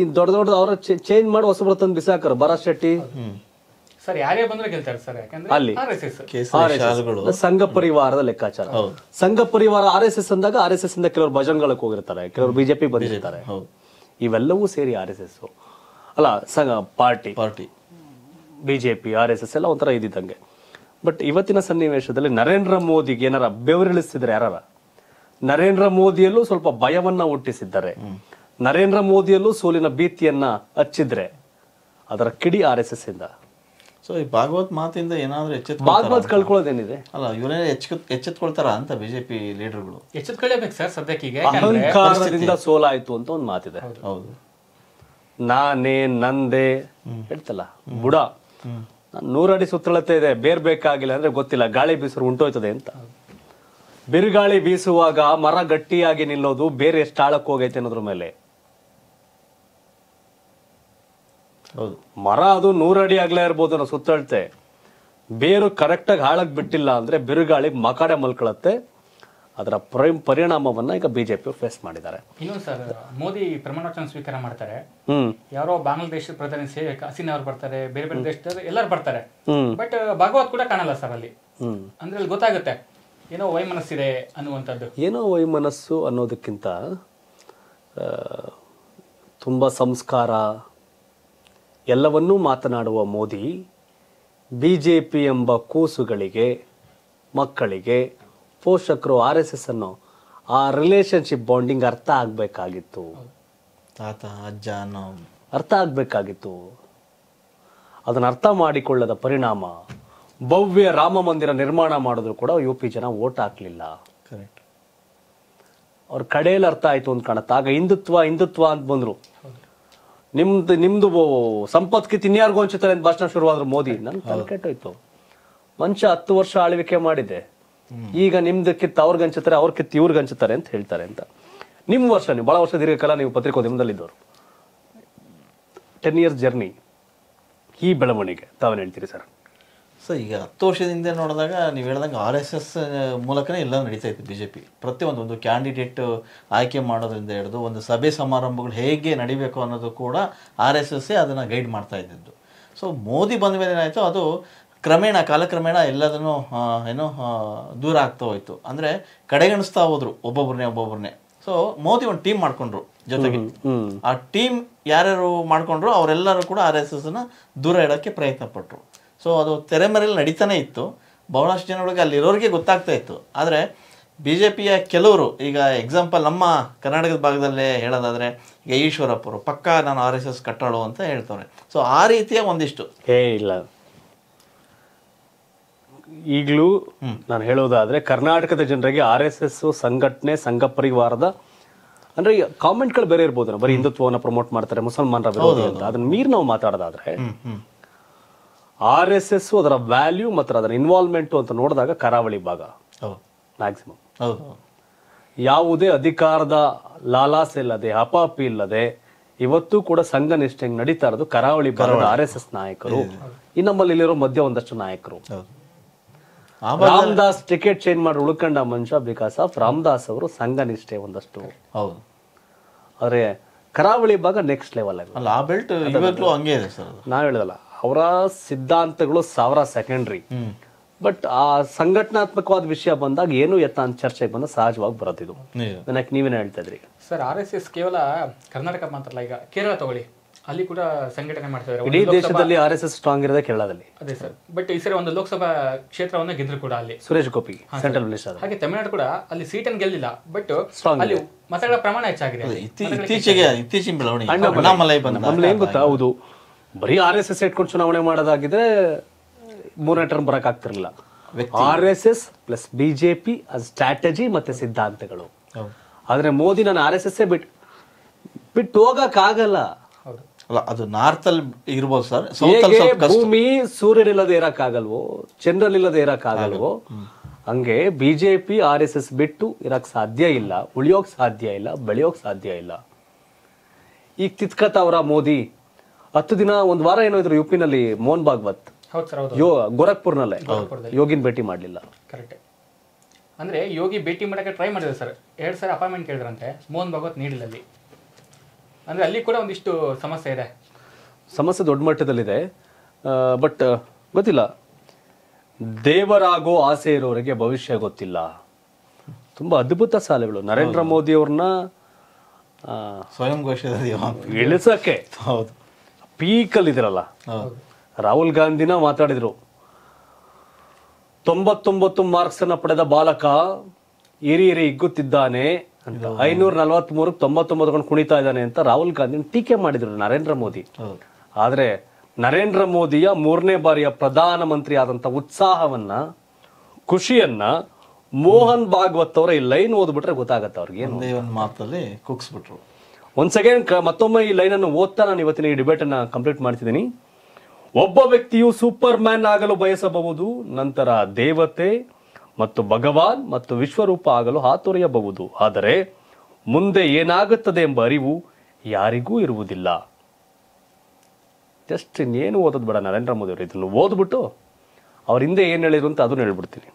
ಈ ದೊಡ್ಡ ದೊಡ್ಡ ಅವರ ಚೇಂಜ್ ಮಾಡಿ ಹೊಸಬ್ರ ತಂದು ಬಿಸಾಕರು ಭರತ್ ಶೆಟ್ಟಿ ಸರ್ ಯಾರೇ ಬಂದ್ರೆ ಸಂಘ ಪರಿವಾರದ ಲೆಕ್ಕಾಚಾರ Sangh Parivar R S S ಅಂದಾಗ ಆರ್ ಎಸ್ ಎಸ್ ಇಂದ ಕೆಲವರು ಭಜನ್ಗಳಕ್ಕೆ ಹೋಗಿರ್ತಾರೆ ಕೆಲವರು ಬಿಜೆಪಿ ಬಂದಿರ್ತಾರೆ ಇವೆಲ್ಲವೂ ಸೇರಿ ಆರ್ ಎಸ್ ಎಸ್ ಅಲ್ಲ Sangh party party BJP R S S ಎಲ್ಲ ಒಂಥರ ಇದ್ದಂಗೆ ಬಟ್ ಇವತ್ತಿನ ಸನ್ನಿವೇಶದಲ್ಲಿ ನರೇಂದ್ರ ಮೋದಿಗೆ ಏನಾರ ಬೆವರಿಳಿಸಿದ್ರೆ ಯಾರ ನರೇಂದ್ರ ಮೋದಿಯಲ್ಲೂ ಸ್ವಲ್ಪ ಭಯವನ್ನ ಹುಟ್ಟಿಸಿದ್ದಾರೆ ನರೇಂದ್ರ ಮೋದಿಯಲ್ಲೂ ಸೋಲಿನ ಭೀತಿಯನ್ನ ಹಚ್ಚಿದ್ರೆ ಅದರ ಕಿಡಿ ಆರ್ ಎಸ್ ಎಸ್ ಇಂದ ಸೊ ಈ ಭಾಗವತ್ ಮಾತಿಂದ ಏನಾದ್ರೂ ಎಚ್ಚೆತ್ ಭಾಗವತ್ ಕಳ್ಕೊಳ್ಳೋದೇನಿದೆ ಅಲ್ಲ ಇವರೇ ಎಚ್ಚೆತ್ಕೊಳ್ತಾರ ಅಂತ ಬಿಜೆಪಿ ಲೀಡರ್ಗಳು ಎಚ್ಚೆತ್ಕೊಳ್ಳೇಬೇಕು ಸರ್ ಸದ್ಯಕ್ಕೆ ಅಹಂಕಾರದಿಂದ ಸೋಲಾಯ್ತು ಅಂತ ಒಂದು ಮಾತಿದೆ ಹೌದು ನಾನೇ ನಂದೆ ಹೇಳ್ತಲ್ಲ ಬುಡ ನೂರಡಿ ಸುತ್ತಳತೆ ಇದೆ ಬೇರ್ ಬೇಕಾಗಿಲ್ಲ ಅಂದ್ರೆ ಗೊತ್ತಿಲ್ಲ ಗಾಳಿ ಬೀಸರು ಉಂಟೋಯ್ತದೆ ಅಂತ ಬಿರುಗಾಳಿ ಬೀಸುವಾಗ ಮರ ಗಟ್ಟಿಯಾಗಿ ನಿಲ್ಲೋದು ಬೇರೆ ಎಷ್ಟು ಆಳಕ್ಕೆ ಹೋಗೈತೆ ಅನ್ನೋದ್ರ ಮೇಲೆ ಹೌದು ಮರ ಅದು ನೂರು ಅಡಿ ಆಗ್ಲೇ ಇರ್ಬೋದು ನಾವು ಸುತ್ತಳತೆ ಬೇರು ಕರೆಕ್ಟಾಗಿ ಹಾಳಾಗಿ ಬಿಟ್ಟಿಲ್ಲ ಅಂದ್ರೆ ಬಿರುಗಾಳಿ ಮಕಾಡೆ ಮಲ್ಕೊಳತ್ತೆ ಅದರ ಪರಿಣಾಮವನ್ನ ಈಗ ಬಿಜೆಪಿ ಫೇಸ್ ಮಾಡಿದ್ದಾರೆ ಇನ್ನು ಸರ್ ಮೋದಿ ಪ್ರಮಾಣ ವಚನ ಸ್ವೀಕಾರ ಮಾಡ್ತಾರೆ ಯಾರೋ ಬಾಂಗ್ಲಾದೇಶ ಪ್ರಧಾನಿ ಶೇಖ್ ಹಸೀನಾ ಅವರು ಬರ್ತಾರೆ ಬೇರೆ ಬೇರೆ ದೇಶದ ಎಲ್ಲರೂ ಬರ್ತಾರೆ ಬಟ್ ಭಾಗವತ್ ಕೂಡ ಕಾಣಲ್ಲ ಸರ್ ಅಲ್ಲಿ ಅಂದ್ರೆ ಅಲ್ಲಿ ಗೊತ್ತಾಗುತ್ತೆ ಏನೋ ವೈಮನಸ್ಸಿದೆ ಅನ್ನುವಂಥದ್ದು ಏನೋ ವೈಮನಸ್ಸು ಅನ್ನೋದಕ್ಕಿಂತ ತುಂಬ ಸಂಸ್ಕಾರ ಎಲ್ಲವನ್ನೂ ಮಾತನಾಡುವ ಮೋದಿ ಬಿ ಜೆ ಪಿ ಎಂಬ ಕೂಸುಗಳಿಗೆ ಮಕ್ಕಳಿಗೆ ಪೋಷಕರು ಆರ್ ಎಸ್ ಎಸ್ ಅನ್ನು ಆ ರಿಲೇಶನ್ಶಿಪ್ ಬಾಂಡಿಂಗ್ ಅರ್ಥ ಆಗಬೇಕಾಗಿತ್ತು ತಾತ ಅಜ್ಜ ಅನ್ನೋ ಅರ್ಥ ಆಗಬೇಕಾಗಿತ್ತು ಅದನ್ನು ಅರ್ಥ ಮಾಡಿಕೊಳ್ಳದ ಪರಿಣಾಮ ಭವ್ಯ ರಾಮ ಮಂದಿರ ನಿರ್ಮಾಣ ಮಾಡಿದ್ರು ಕೂಡ ಯು ಪಿ ಜನ ಓಟ್ ಹಾಕಲಿಲ್ಲ ಕರೆಕ್ಟ್ ಅವ್ರ ಕಡೆಯಲ್ಲಿ ಅರ್ಥ ಆಯಿತು ಅಂತ ಕಾಣುತ್ತೆ ಆಗ ಹಿಂದುತ್ವ ಹಿಂದುತ್ವ ಅಂತ ಬಂದರು ನಿಮ್ದು ನಿಮ್ದು ಸಂಪತ್ಕಿ ಇನ್ಯಾರಿಗೂ ಹಂಚುತ್ತಾರೆ ಅಂತ ಭಾಷಣ ಶುರುವಾದ್ರು ಮೋದಿ ನನ್ ತಲೆ ಕೆಟ್ಟೋಯ್ತು ಮನುಷ್ಯ ಹತ್ತು ವರ್ಷ ಆಳ್ವಿಕೆ ಮಾಡಿದೆ ಈಗ ನಿಮ್ದು ಕಿತ್ತ ಅವ್ರಿಗೆ ಹಂಚುತ್ತಾರೆ ಅವ್ರ ಕಿತ್ತು ಇವ್ರಿಗೆ ಹಂಚುತ್ತಾರೆ ಅಂತ ಹೇಳ್ತಾರೆ ಅಂತ ನಿಮ್ಮ ವರ್ಷ ನೀವು ಬಹಳ ವರ್ಷ ದೀರ್ಘಕಾಲ ನೀವು ಪತ್ರಿಕೋದ್ಯಮದಲ್ಲಿದ್ದವರು ಟೆನ್ ಇಯರ್ಸ್ ಜರ್ನಿ ಈ ಬೆಳವಣಿಗೆ ತಾವೇನು ಹೇಳ್ತೀರಿ ಸರ್ ಸೊ ಈಗ ಹತ್ತು ವರ್ಷದಿಂದ ನೋಡಿದಾಗ ನೀವು ಹೇಳ್ದಂಗೆ ಆರ್ ಎಸ್ ಎಸ್ ಮೂಲಕನೇ ಎಲ್ಲ ನಡೀತಾ ಇತ್ತು ಬಿ ಜೆ ಪಿ ಪ್ರತಿಯೊಂದು ಒಂದು ಕ್ಯಾಂಡಿಡೇಟ್ ಆಯ್ಕೆ ಮಾಡೋದ್ರಿಂದ ಹಿಡಿದು ಒಂದು ಸಭೆ ಸಮಾರಂಭಗಳು ಹೇಗೆ ನಡಿಬೇಕು ಅನ್ನೋದು ಕೂಡ ಆರ್ ಎಸ್ ಎಸ್ಸೇ ಅದನ್ನು ಗೈಡ್ ಮಾಡ್ತಾ ಇದ್ದಿದ್ದು ಸೊ ಮೋದಿ ಬಂದ ಮೇಲೆ ಏನಾಯಿತು ಅದು ಕ್ರಮೇಣ ಕಾಲಕ್ರಮೇಣ ಎಲ್ಲದನ್ನು ಏನೋ ದೂರ ಆಗ್ತಾ ಹೋಯಿತು ಅಂದರೆ ಕಡೆಗಣಿಸ್ತಾ ಹೋದ್ರು ಒಬ್ಬೊಬ್ಬರನ್ನೇ ಒಬ್ಬೊಬ್ಬರನ್ನೇ ಸೊ ಮೋದಿ ಒಂದು ಟೀಮ್ ಮಾಡ್ಕೊಂಡ್ರು ಜೊತೆಗೆ ಆ ಟೀಮ್ ಯಾರ್ಯಾರು ಮಾಡ್ಕೊಂಡ್ರು ಅವರೆಲ್ಲರೂ ಕೂಡ ಆರ್ ಎಸ್ ಎಸ್ನ ದೂರ ಇಡೋಕ್ಕೆ ಪ್ರಯತ್ನ ಪಟ್ಟರು ಸೊ ಅದು ತೆರೆಮರೆಯಲ್ಲಿ ನಡೀತಾನೆ ಇತ್ತು ಬಹಳಷ್ಟು ಜನಗಳಿಗೆ ಅಲ್ಲಿರೋರಿಗೆ ಗೊತ್ತಾಗ್ತಾ ಇತ್ತು ಆದರೆ ಬಿ ಜೆ ಪಿಯ ಕೆಲವರು ಈಗ ಎಕ್ಸಾಂಪಲ್ ನಮ್ಮ ಕರ್ನಾಟಕದ ಭಾಗದಲ್ಲೇ ಹೇಳೋದಾದರೆ ಈಗ ಈಶ್ವರಪ್ಪರು ಪಕ್ಕ ನಾನು ಆರ್ ಎಸ್ ಎಸ್ ಕಟ್ಟಾಳು ಅಂತ ಹೇಳ್ತವ್ರೆ ಸೊ ಆ ರೀತಿಯ ಒಂದಿಷ್ಟು ಏ ಇಲ್ಲ ಈಗಲೂ ನಾನು ಹೇಳೋದಾದರೆ ಕರ್ನಾಟಕದ ಜನರಿಗೆ ಆರ್ ಎಸ್ ಎಸ್ ಸಂಘಟನೆ ಸಂಘ ಪರಿವಾರದ ಅಂದರೆ ಕಾಮೆಂಟ್ಗಳು ಬೇರೆ ಇರ್ಬೋದು ಬರೀ ಹಿಂದುತ್ವವನ್ನು ಪ್ರಮೋಟ್ ಮಾಡ್ತಾರೆ ಮುಸಲ್ಮಾನರ ವಿರೋಧಿ ಅಂತ ಅದನ್ನ ಮೀರಿ ನಾವು ಮಾತಾಡೋದಾದ್ರೆ ಆರ್ ಎಸ್ ಎಸ್ ಅದರ ವ್ಯಾಲ್ಯೂ ಮತ್ತು ಅದರ ಇನ್ವಾಲ್ವ್ಮೆಂಟು ಅಂತ ನೋಡಿದಾಗ ಕರಾವಳಿ ಭಾಗ ಮ್ಯಾಕ್ಸಿಮಮ್ ಯಾವುದೇ ಅಧಿಕಾರದ ಲಾಲಾಸೆ ಇಲ್ಲದೆ ಅಪಾಪಿ ಇಲ್ಲದೆ ಇವತ್ತು ಕೂಡ ಸಂಘ ನಿಷ್ಠೆ ನಡೀತಾ ಇರೋದು ಕರಾವಳಿ ಭಾಗದ ಆರ್ ಎಸ್ ಎಸ್ ನಾಯಕರು ಈ ನಮ್ಮಲ್ಲಿರೋ ಮಧ್ಯ ಒಂದಷ್ಟು ನಾಯಕರು ರಾಮದಾಸ್ ಟಿಕೆಟ್ ಚೇಂಜ್ ಮಾಡಿ ಉಳ್ಕೊಂಡ ಮನುಷ್ಯ ಬಿಕಾಸ್ ಆಫ್ ರಾಮದಾಸ್ ಅವರು ಸಂಘ ನಿಷ್ಠೆ ಒಂದಷ್ಟು ಆದ್ರೆ ಕರಾವಳಿ ಭಾಗ ನೆಕ್ಸ್ಟ್ ಲೆವೆಲ್ ಆಗಿದೆ ನಾವ್ ಹೇಳಿದಲ್ಲ ಅವರ ಸಿದ್ಧಾಂತಗಳು ಸಾವಿರ ಸೆಕೆಂಡ್ರಿ ಬಟ್ ಆ ಸಂಘಟನಾತ್ಮಕವಾದ ವಿಷಯ ಬಂದಾಗ ಏನು ಎತ್ತ ಅಂತ ಚರ್ಚೆಗೆ ಬಂದ ಸಹಜವಾಗಿ ಬರೋದಿದು ನನಗೆ ನೀವೇನು ಹೇಳ್ತಾ ಇದ್ರಿ ಸರ್ ಆರ್ ಎಸ್ ಎಸ್ ಕೇವಲ ಕರ್ನಾಟಕ ಮಾತ್ರ ಈಗ ಕೇರಳ ತಗೊಳ್ಳಿ ಅಲ್ಲಿ ಕೂಡ ಸಂಘಟನೆ ಮಾಡ್ತಾ ಇದ್ದಾರೆ ಇಡೀ ದೇಶದಲ್ಲಿ ಆರ್ ಎಸ್ ಎಸ್ ಸ್ಟ್ರಾಂಗ್ ಇರೋದೇ ಕೇರಳದಲ್ಲಿ ಅದೇ ಸರ್ ಬಟ್ ಈ ಸರಿ ಒಂದು ಲೋಕಸಭಾ ಕ್ಷೇತ್ರವನ್ನ ಗೆದ್ರು ಕೂಡ ಅಲ್ಲಿ ಸುರೇಶ್ ಗೋಪಿ ಸೆಂಟ್ರಲ್ ಮಿನಿಸ್ಟರ್ ಹಾಗೆ ತಮಿಳುನಾಡು ಕೂಡ ಅಲ್ಲಿ ಅನ್ನು ಗೆಲ್ಲಿಲ್ಲ ಬಟ್ ಅಲ್ಲಿ ಮತಗಳ ಪ್ರಮಾಣ ಹೆಚ್ಚಾಗಿದೆ ಇತ್ತೀಚೆಗೆ ಇತ್ತೀಚಿನ ಬೆಳವಣಿಗೆ ಗೊತ್ತಾ ಹೌದು ಬರೀ ಆರ್ ಎಸ್ ಎಸ್ ಇಟ್ಕೊಂಡು ಚುನಾವಣೆ ಮಾಡೋದಾಗಿದ್ರೆ ಮೂರನೇ ಟರ್ಮ್ ಬರಕ್ ಆಗ್ತಿರ್ಲಿಲ್ಲ R S S plus BJP ಆ ಸ್ಟ್ರಾಟಜಿ ಮತ್ತೆ ಸಿದ್ಧಾಂತಗಳು ಆದ್ರೆ ಮೋದಿ ನಾನು ಆರ್ ಎಸ್ ಎಸ್ ಬಿಟ್ ಬಿಟ್ಟು ಹೋಗಕ್ ಅಲ್ಲ ಅದು ನಾರ್ತ್ ಅಲ್ಲಿ ಇರ್ಬೋದು ಸರ್ ಭೂಮಿ ಸೂರ್ಯನಿಲ್ಲದೆ ಇರಕ್ಕಾಗಲ್ವೋ ಚಂದ್ರನಿಲ್ಲದೆ ಇರಕಾಗಲ್ವೋ ಹಂಗೆ ಬಿಜೆಪಿ ಆರ್ ಎಸ್ ಎಸ್ ಬಿಟ್ಟು ಇರಕ್ ಸಾಧ್ಯ ಇಲ್ಲ ಉಳಿಯೋಕ್ ಸಾಧ್ಯ ಇಲ್ಲ ಬೆಳೆಯೋಕ್ ಸಾಧ್ಯ ಇಲ್ಲ ಈಗ ಅವರ ಮೋದಿ ಹತ್ತು ದಿನ ಒಂದ್ ವಾರ ಏನೋ ಇದ್ರು ಯು ಪಿನಲ್ಲಿ ಮೋಹನ್ ಭಾಗವತ್ ಹೌದು ಸರ್ ಹೌದು ಗೋರಖ್ಪುರ್ನಲ್ಲೇ ಯೋಗಿನ ಭೇಟಿ ಮಾಡಲಿಲ್ಲ ಕರೆಕ್ಟ್ ಅಂದ್ರೆ ಯೋಗಿ ಭೇಟಿ ಮಾಡಕ್ಕೆ ಟ್ರೈ ಮಾಡಿದ್ರು ಸರ್ ಎರಡು ಸರಿ ಅಪಾಯಿಂಟ್ಮೆಂಟ್ ಕೇಳಿದ್ರಂತೆ ಮೋಹನ್ ಭಾಗವತ್ ನೀಡಿಲ್ಲ ಅಲ್ಲಿ ಅಂದ್ರೆ ಅಲ್ಲಿ ಕೂಡ ಒಂದಿಷ್ಟು ಸಮಸ್ಯೆ ಇದೆ ಸಮಸ್ಯೆ ದೊಡ್ಡ ಮಟ್ಟದಲ್ಲಿದೆ ಬಟ್ ಗೊತ್ತಿಲ್ಲ ದೇವರಾಗೋ ಆಸೆ ಇರೋರಿಗೆ ಭವಿಷ್ಯ ಗೊತ್ತಿಲ್ಲ ತುಂಬಾ ಅದ್ಭುತ ಸಾಲೆಗಳು ನರೇಂದ್ರ ಮೋದಿ ಅವ್ರನ್ನ ಸ್ವಯಂ ಘೋಷ ಇಳಿಸಕ್ಕೆ ಹೌದು ಪೀಕಲ್ಲಿ ಇದ್ರಲ್ಲ ರಾಹುಲ್ ಗಾಂಧಿನ ಮಾತಾಡಿದ್ರು ತೊಂಬತ್ತೊಂಬತ್ತು ಮಾರ್ಕ್ಸ್ ಅನ್ನ ಪಡೆದ ಬಾಲಕ ಏರಿ ಏರಿ ಹಿಗ್ಗುತ್ತಿದ್ದಾನೆ ಐನೂರ ನಲ್ವತ್ ಮೂರು ತೊಂಬತ್ತೊಂಬತ್ತು ಕುಣಿತಾ ಇದ್ದಾನೆ ಅಂತ ರಾಹುಲ್ ಗಾಂಧಿ ಟೀಕೆ ಮಾಡಿದ್ರು ನರೇಂದ್ರ ಮೋದಿ ಆದ್ರೆ ನರೇಂದ್ರ ಮೋದಿಯ ಮೂರನೇ ಬಾರಿಯ ಪ್ರಧಾನ ಮಂತ್ರಿ ಆದಂತ ಉತ್ಸಾಹವನ್ನ ಖುಷಿಯನ್ನ ಮೋಹನ್ ಭಾಗವತ್ ಅವರ ಈ ಲೈನ್ ಓದ್ಬಿಟ್ರೆ ಗೊತ್ತಾಗತ್ತೆ ಅವ್ರಿಗೆ ಮಾತಲ್ಲಿ ಕುಗ್ಸ್ಬಿಟ್ರು ಒನ್ಸ್ ಸೆಕೆಂಡ್ ಮತ್ತೊಮ್ಮೆ ಈ ಲೈನ್ ಅನ್ನು ಓದ್ತಾ ನಾನು ಇವತ್ತಿನ ಈ ಡಿಬೇಟನ್ನು ಕಂಪ್ಲೀಟ್ ಮಾಡ್ತಿದ್ದೀನಿ ಒಬ್ಬ ವ್ಯಕ್ತಿಯು ಸೂಪರ್ ಮ್ಯಾನ್ ಆಗಲು ಬಯಸಬಹುದು ನಂತರ ದೇವತೆ ಮತ್ತು ಭಗವಾನ್ ಮತ್ತು ವಿಶ್ವರೂಪ ಆಗಲು ಹಾತೊರೆಯಬಹುದು ಆದರೆ ಮುಂದೆ ಏನಾಗುತ್ತದೆ ಎಂಬ ಅರಿವು ಯಾರಿಗೂ ಇರುವುದಿಲ್ಲ ಜಸ್ಟ್ ಇನ್ನೇನು ಓದೋದು ಬೇಡ ನರೇಂದ್ರ ಮೋದಿ ಅವರು ಇದನ್ನು ಓದ್ಬಿಟ್ಟು ಅವ್ರ ಹಿಂದೆ ಏನು ಹೇಳಿದ್ರು ಅಂತ ಅದನ್ನು ಹೇಳ್ಬಿಡ್ತೀನಿ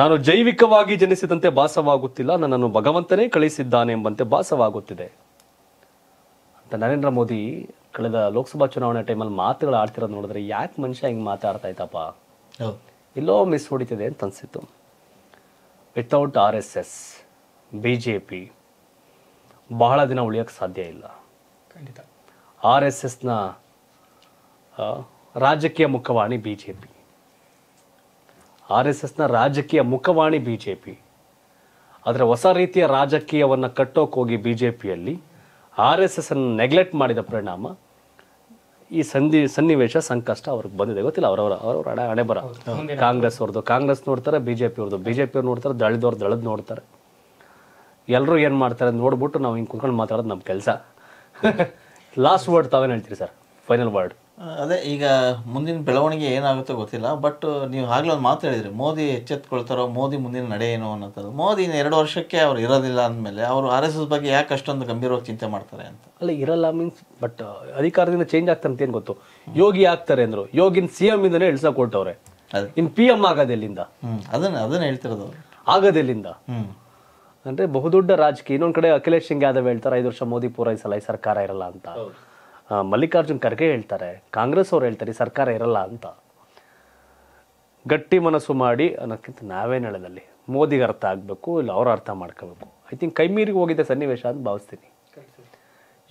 ನಾನು ಜೈವಿಕವಾಗಿ ಜನಿಸಿದಂತೆ ಭಾಸವಾಗುತ್ತಿಲ್ಲ ನನ್ನನ್ನು ಭಗವಂತನೇ ಕಳಿಸಿದ್ದಾನೆ ಎಂಬಂತೆ ಭಾಸವಾಗುತ್ತಿದೆ ನರೇಂದ್ರ ಮೋದಿ ಕಳೆದ ಲೋಕಸಭಾ ಚುನಾವಣೆ ಟೈಮಲ್ಲಿ ಮಾತುಗಳು ಆಡ್ತಿರೋದು ನೋಡಿದ್ರೆ ಯಾಕೆ ಮನುಷ್ಯ ಹಿಂಗೆ ಮಾತಾಡ್ತಾ ಇದ್ದಪ್ಪ ಎಲ್ಲೋ ಮಿಸ್ ಹೊಡಿತಿದೆ ಅಂತ ಅನಿಸಿತ್ತು without R S S B J P ಬಹಳ ದಿನ ಉಳಿಯೋಕ್ಕೆ ಸಾಧ್ಯ ಇಲ್ಲ ಖಂಡಿತ ಆರ್ ಎಸ್ ಎಸ್ನ ರಾಜಕೀಯ ಮುಖವಾಣಿ B J P R S ಎಸ್ನ ರಾಜಕೀಯ ಮುಖವಾಣಿ ಬಿ ಜೆ ಪಿ ಆದರೆ ಹೊಸ ರೀತಿಯ ರಾಜಕೀಯವನ್ನು ಕಟ್ಟೋಕೋಗಿ ಬಿ ಜೆ ಪಿಯಲ್ಲಿ ಆರ್ ಎಸ್ ಎಸ್ ಅನ್ನು ನೆಗ್ಲೆಕ್ಟ್ ಮಾಡಿದ ಪರಿಣಾಮ ಈ ಸಂಧಿ ಸನ್ನಿವೇಶ ಸಂಕಷ್ಟ ಅವ್ರಿಗೆ ಬಂದಿದೆ ಗೊತ್ತಿಲ್ಲ ಅವರವರ ಅವ್ರವ್ರ ಹಣೆ ಹಣೆ ಬರ ಕಾಂಗ್ರೆಸ್ ಅವ್ರದ್ದು ಕಾಂಗ್ರೆಸ್ ನೋಡ್ತಾರೆ B J P B J P ನೋಡ್ತಾರೆ ದಳಿದವ್ರು ದಳದ್ ನೋಡ್ತಾರೆ ಎಲ್ಲರೂ ಏನು ಮಾಡ್ತಾರೆ ನೋಡ್ಬಿಟ್ಟು ನಾವು ಹಿಂಗೆ ಕುತ್ಕೊಂಡು ಮಾತಾಡೋದು ನಮ್ಮ ಕೆಲಸ ಲಾಸ್ಟ್ ವರ್ಡ್ ತಾವೇನು ಹೇಳ್ತೀರಿ ಸರ್ ಫೈನಲ್ ವರ್ಡ್ ಅದೇ ಈಗ ಮುಂದಿನ ಬೆಳವಣಿಗೆ ಏನಾಗುತ್ತೋ ಗೊತ್ತಿಲ್ಲ ಬಟ್ ನೀವು ಆಗಲೇ ಒಂದು ಮಾತು ಹೇಳಿದ್ರಿ ಮೋದಿ ಎಚ್ಚೆತ್ಕೊಳ್ತಾರೋ ಮೋದಿ ಮುಂದಿನ ನಡೆ ಏನು ಅನ್ನೋದು ಮೋದಿ ಎರಡು ವರ್ಷಕ್ಕೆ ಅವ್ರು ಇರೋದಿಲ್ಲ ಅಂದಮೇಲೆ ಅವರು ಆರ್ ಎಸ್ ಎಸ್ ಬಗ್ಗೆ ಯಾಕೆ ಅಷ್ಟೊಂದು ಗಂಭೀರವಾಗಿ ಚಿಂತೆ ಮಾಡ್ತಾರೆ ಅಂತ ಅಲ್ಲ ಇರಲ್ಲ ಮೀನ್ಸ್ ಬಟ್ ಅಧಿಕಾರದಿಂದ ಚೇಂಜ್ ಆಗ್ತಾರೆ ಅಂತ ಏನು ಗೊತ್ತು ಯೋಗಿ ಆಗ್ತಾರೆ ಅಂದರು ಯೋಗಿನ ಸಿ ಎಮ್ ಇಂದನೇ ಇಳಿಸೋ ಕೊಟ್ಟವ್ರೆ ಇನ್ನು ಪಿ ಎಮ್ ಆಗೋದೆಲ್ಲಿಂದ ಅದನ್ನ ಅದನ್ನ ಹೇಳ್ತಿರೋದು ಆಗೋದೆಲ್ಲಿಂದ ಅಂದರೆ ಬಹುದೊಡ್ಡ ರಾಜಕೀಯ ಇನ್ನೊಂದು ಕಡೆ ಅಖಿಲೇಶ್ ಸಿಂಗ್ ಯಾದವ್ ಹೇಳ್ತಾರೆ ಐದು ವರ್ಷ ಮೋದಿ ಪೂರೈಸಲ್ಲ ಈ ಸರ್ಕಾರ ಇರಲ್ಲ ಅಂತ ಮಲ್ಲಿಕಾರ್ಜುನ್ ಖರ್ಗೆ ಹೇಳ್ತಾರೆ ಕಾಂಗ್ರೆಸ್ ಅವ್ರು ಹೇಳ್ತಾರೆ ಸರ್ಕಾರ ಇರಲ್ಲ ಅಂತ ಗಟ್ಟಿ ಮನಸ್ಸು ಮಾಡಿ ಅನ್ನೋಕ್ಕಿಂತ ನಾವೇನು ಹೇಳೋದಲ್ಲಿ ಮೋದಿಗೆ ಅರ್ಥ ಆಗಬೇಕು ಇಲ್ಲ ಅವ್ರು ಅರ್ಥ ಮಾಡ್ಕೋಬೇಕು ಐ ತಿಂಕ್ ಕೈ ಮೀರಿಗೆ ಹೋಗಿದೆ ಸನ್ನಿವೇಶ ಅಂತ ಭಾವಿಸ್ತೀನಿ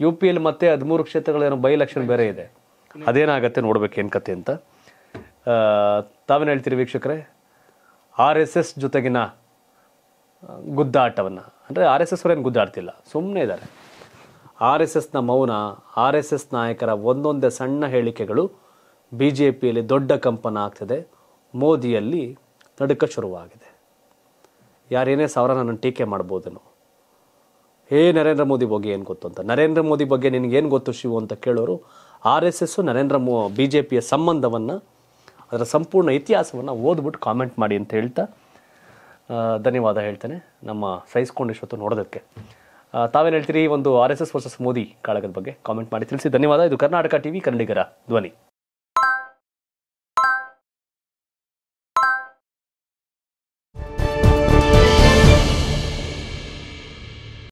ಯು ಪಿ ಎಲ್ ಮತ್ತೆ ಹದಿಮೂರು ಕ್ಷೇತ್ರಗಳೇನೋ ಬೈ ಎಲೆಕ್ಷನ್ ಬೇರೆ ಇದೆ ಅದೇನಾಗತ್ತೆ ನೋಡ್ಬೇಕು ಏನು ಕತೆ ಅಂತ ತಾವೇನು ಹೇಳ್ತೀರಿ ವೀಕ್ಷಕರೇ ಆರ್ ಎಸ್ ಎಸ್ ಜೊತೆಗಿನ ಗುದ್ದಾಟವನ್ನು ಅಂದರೆ ಆರ್ ಎಸ್ ಎಸ್ ಅವ್ರೇನು ಗುದ್ದಾಡ್ತಿಲ್ಲ ಸುಮ್ಮನೆ ಇದ್ದಾರೆ ಆರ್ ಎಸ್ ಎಸ್ನ ಮೌನ ಆರ್ ಎಸ್ ಎಸ್ ನಾಯಕರ ಒಂದೊಂದೇ ಸಣ್ಣ ಹೇಳಿಕೆಗಳು ಬಿ ಜೆ ಪಿಯಲ್ಲಿ ದೊಡ್ಡ ಕಂಪನ ಆಗ್ತದೆ ಮೋದಿಯಲ್ಲಿ ನಡುಕ ಶುರುವಾಗಿದೆ ಯಾರೇನೇ ಸಾವಿರ ನನ್ನ ಟೀಕೆ ಮಾಡ್ಬೋದೇನೋ ಹೇ ನರೇಂದ್ರ ಮೋದಿ ಬಗ್ಗೆ ಏನು ಗೊತ್ತು ಅಂತ ನರೇಂದ್ರ ಮೋದಿ ಬಗ್ಗೆ ನಿನಗೇನು ಗೊತ್ತು ಶಿವು ಅಂತ ಕೇಳೋರು ಆರ್ ಎಸ್ ಎಸ್ಸು ನರೇಂದ್ರ ಮೋ ಬಿ ಜೆ ಪಿಯ ಸಂಬಂಧವನ್ನು ಅದರ ಸಂಪೂರ್ಣ ಇತಿಹಾಸವನ್ನು ಓದ್ಬಿಟ್ಟು ಕಾಮೆಂಟ್ ಮಾಡಿ ಅಂತ ಹೇಳ್ತಾ ಧನ್ಯವಾದ ಹೇಳ್ತೇನೆ ನಮ್ಮ ಸಹಿಸ್ಕೊಂಡಿಷ್ಟೊತ್ತು ನೋಡೋದಕ್ಕೆ ತಾವೇನು ಹೇಳ್ತೀರಿ ಒಂದು R S S versus Modi ಕಾಳಗದ ಬಗ್ಗೆ ಕಾಮೆಂಟ್ ಮಾಡಿ ತಿಳಿಸಿ ಧನ್ಯವಾದ ಇದು ಕರ್ನಾಟಕ ಟಿವಿ ಕನ್ನಡಿಗರ ಧ್ವನಿ